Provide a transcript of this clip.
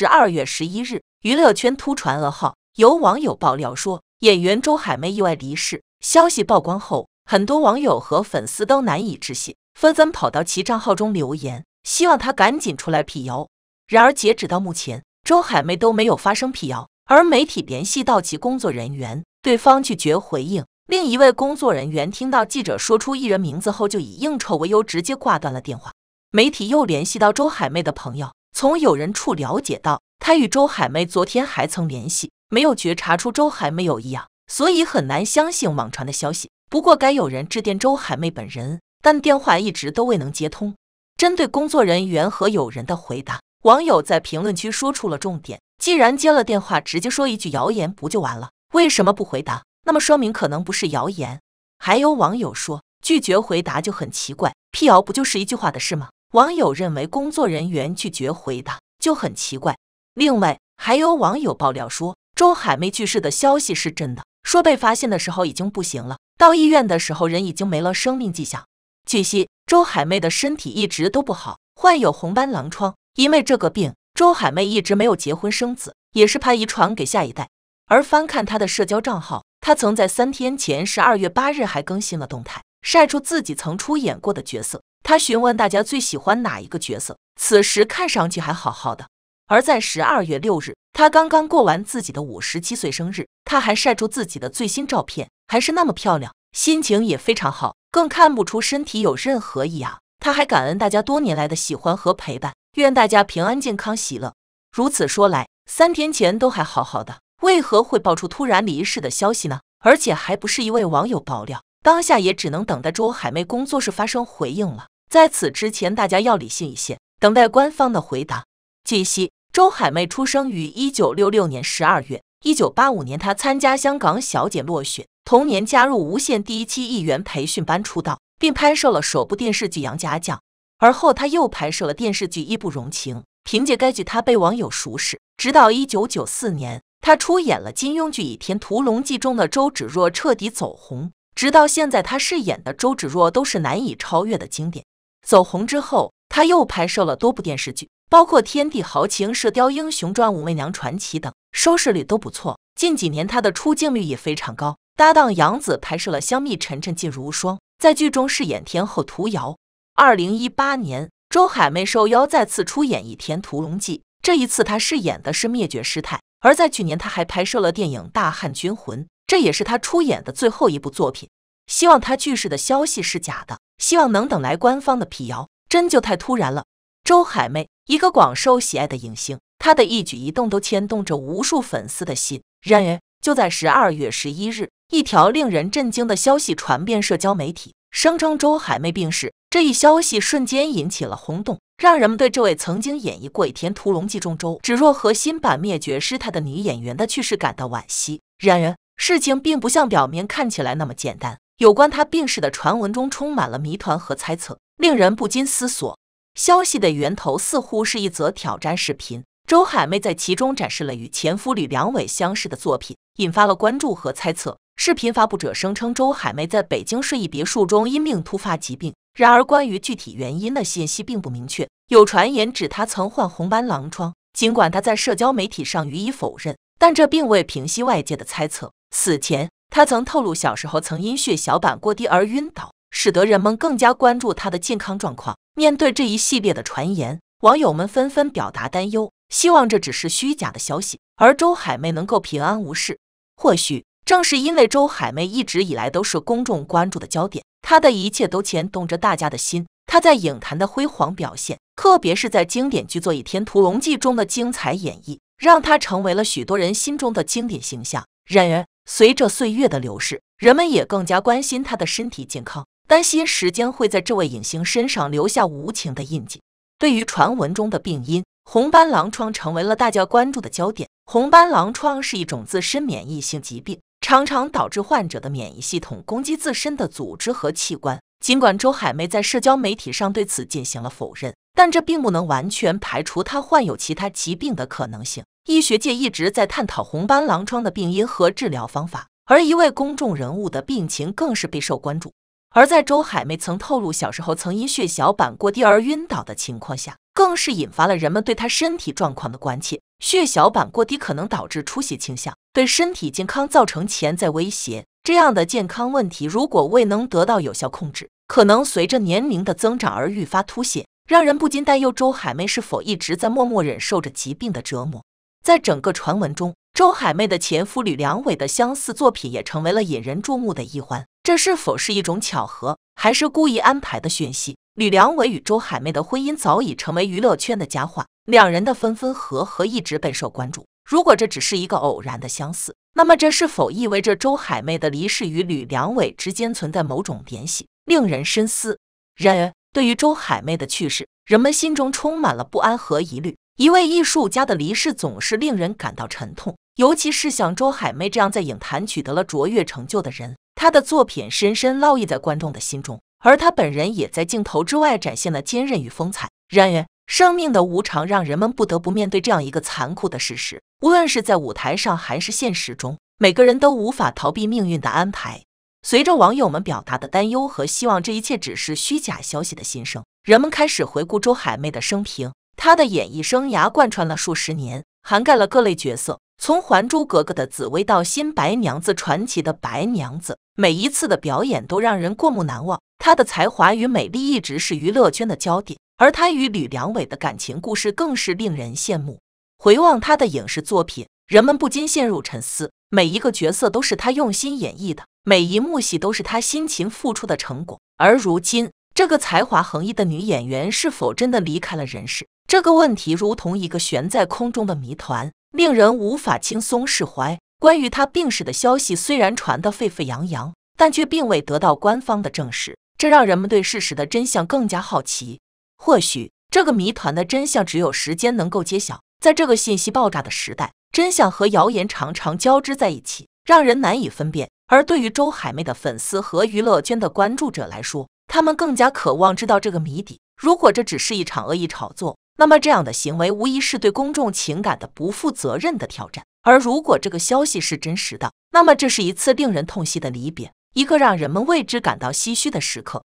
十二月十一日，娱乐圈突传噩耗，有网友爆料说演员周海媚意外离世。消息曝光后，很多网友和粉丝都难以置信，纷纷跑到其账号中留言，希望他赶紧出来辟谣。然而，截止到目前，周海媚都没有发声辟谣，而媒体联系到其工作人员，对方拒绝回应。另一位工作人员听到记者说出艺人名字后，就以应酬为由直接挂断了电话。媒体又联系到周海媚的朋友。从友人处了解到，他与周海媚昨天还曾联系，没有觉察出周海媚有异样，所以很难相信网传的消息。不过，该友人致电周海媚本人，但电话一直都未能接通。针对工作人员和友人的回答，网友在评论区说出了重点：既然接了电话，直接说一句谣言不就完了？为什么不回答？那么说明可能不是谣言。还有网友说，拒绝回答就很奇怪，辟谣不就是一句话的事吗？网友认为工作人员拒绝回答就很奇怪。另外，还有网友爆料说，周海媚去世的消息是真的，说被发现的时候已经不行了，到医院的时候人已经没了生命迹象。据悉，周海媚的身体一直都不好，患有红斑狼疮，因为这个病，周海媚一直没有结婚生子，也是怕遗传给下一代。而翻看她的社交账号，她曾在三天前（十二月八日）还更新了动态，晒出自己曾出演过的角色。他询问大家最喜欢哪一个角色，此时看上去还好好的。而在十二月六日，他刚刚过完自己的五十七岁生日，他还晒出自己的最新照片，还是那么漂亮，心情也非常好，更看不出身体有任何异样。他还感恩大家多年来的喜欢和陪伴，愿大家平安健康喜乐。如此说来，三天前都还好好的，为何会爆出突然离世的消息呢？而且还不是一位网友爆料。当下也只能等待周海媚工作室发生回应了。在此之前，大家要理性一些，等待官方的回答。据悉，周海媚出生于一九六六年十二月，一九八五年她参加香港小姐落选，同年加入无线第一期艺员培训班出道，并拍摄了首部电视剧《杨家将》。而后，她又拍摄了电视剧《义不容情》，凭借该剧她被网友熟识。直到一九九四年，她出演了金庸剧《倚天屠龙记》中的周芷若，彻底走红。直到现在，他饰演的周芷若都是难以超越的经典。走红之后，他又拍摄了多部电视剧，包括《天地豪情》《射雕英雄传》《武媚娘传奇》等，收视率都不错。近几年，他的出镜率也非常高，搭档杨紫拍摄了《香蜜沉沉烬如霜》，在剧中饰演天后涂瑶。二零一八年，周海媚受邀再次出演《倚天屠龙记》，这一次她饰演的是灭绝师太。而在去年，他还拍摄了电影《大汉军魂》。这也是他出演的最后一部作品。希望他去世的消息是假的，希望能等来官方的辟谣。真就太突然了。周海媚，一个广受喜爱的影星，她的一举一动都牵动着无数粉丝的心。然而，就在十二月十一日，一条令人震惊的消息传遍社交媒体，声称周海媚病逝。这一消息瞬间引起了轰动，让人们对这位曾经演绎《过《倚天屠龙记》中周芷若和新版《灭绝师太》的女演员的去世感到惋惜。然而，事情并不像表面看起来那么简单。有关她病逝的传闻中充满了谜团和猜测，令人不禁思索。消息的源头似乎是一则挑战视频，周海媚在其中展示了与前夫吕良伟相似的作品，引发了关注和猜测。视频发布者声称周海媚在北京睡意别墅中因病突发疾病，然而关于具体原因的信息并不明确。有传言指她曾患红斑狼疮，尽管她在社交媒体上予以否认。但这并未平息外界的猜测。死前，他曾透露小时候曾因血小板过低而晕倒，使得人们更加关注他的健康状况。面对这一系列的传言，网友们纷纷表达担忧，希望这只是虚假的消息。而周海媚能够平安无事，或许正是因为周海媚一直以来都是公众关注的焦点，她的一切都牵动着大家的心。她在影坛的辉煌表现，特别是在经典剧作《倚天屠龙记》中的精彩演绎。让他成为了许多人心中的经典形象。然而，随着岁月的流逝，人们也更加关心他的身体健康，担心时间会在这位影星身上留下无情的印记。对于传闻中的病因，红斑狼疮成为了大家关注的焦点。红斑狼疮是一种自身免疫性疾病，常常导致患者的免疫系统攻击自身的组织和器官。尽管周海媚在社交媒体上对此进行了否认，但这并不能完全排除她患有其他疾病的可能性。医学界一直在探讨红斑狼疮的病因和治疗方法，而一位公众人物的病情更是备受关注。而在周海媚曾透露小时候曾因血小板过低而晕倒的情况下，更是引发了人们对她身体状况的关切。血小板过低可能导致出血倾向，对身体健康造成潜在威胁。这样的健康问题如果未能得到有效控制，可能随着年龄的增长而愈发凸显，让人不禁担忧周海媚是否一直在默默忍受着疾病的折磨。在整个传闻中，周海媚的前夫吕良伟的相似作品也成为了引人注目的一环。这是否是一种巧合，还是故意安排的讯息？吕良伟与周海媚的婚姻早已成为娱乐圈的佳话，两人的分分合合一直备受关注。如果这只是一个偶然的相似，那么这是否意味着周海媚的离世与吕良伟之间存在某种联系，令人深思？然而，对于周海媚的去世，人们心中充满了不安和疑虑。一位艺术家的离世总是令人感到沉痛，尤其是像周海媚这样在影坛取得了卓越成就的人，她的作品深深烙印在观众的心中，而她本人也在镜头之外展现了坚韧与风采。然而，生命的无常让人们不得不面对这样一个残酷的事实：无论是在舞台上还是现实中，每个人都无法逃避命运的安排。随着网友们表达的担忧和希望，这一切只是虚假消息的新生，人们开始回顾周海媚的生平。她的演艺生涯贯穿了数十年，涵盖了各类角色，从《还珠格格》的紫薇到《新白娘子传奇》的白娘子，每一次的表演都让人过目难忘。她的才华与美丽一直是娱乐圈的焦点，而她与吕良伟的感情故事更是令人羡慕。回望她的影视作品，人们不禁陷入沉思：每一个角色都是她用心演绎的，每一幕戏都是她辛勤付出的成果。而如今，这个才华横溢的女演员是否真的离开了人世？这个问题如同一个悬在空中的谜团，令人无法轻松释怀。关于他病史的消息虽然传得沸沸扬扬，但却并未得到官方的证实，这让人们对事实的真相更加好奇。或许，这个谜团的真相只有时间能够揭晓。在这个信息爆炸的时代，真相和谣言常常交织在一起，让人难以分辨。而对于周海媚的粉丝和娱乐圈的关注者来说，他们更加渴望知道这个谜底。如果这只是一场恶意炒作，那么，这样的行为无疑是对公众情感的不负责任的挑战。而如果这个消息是真实的，那么这是一次令人痛惜的离别，一个让人们为之感到唏嘘的时刻。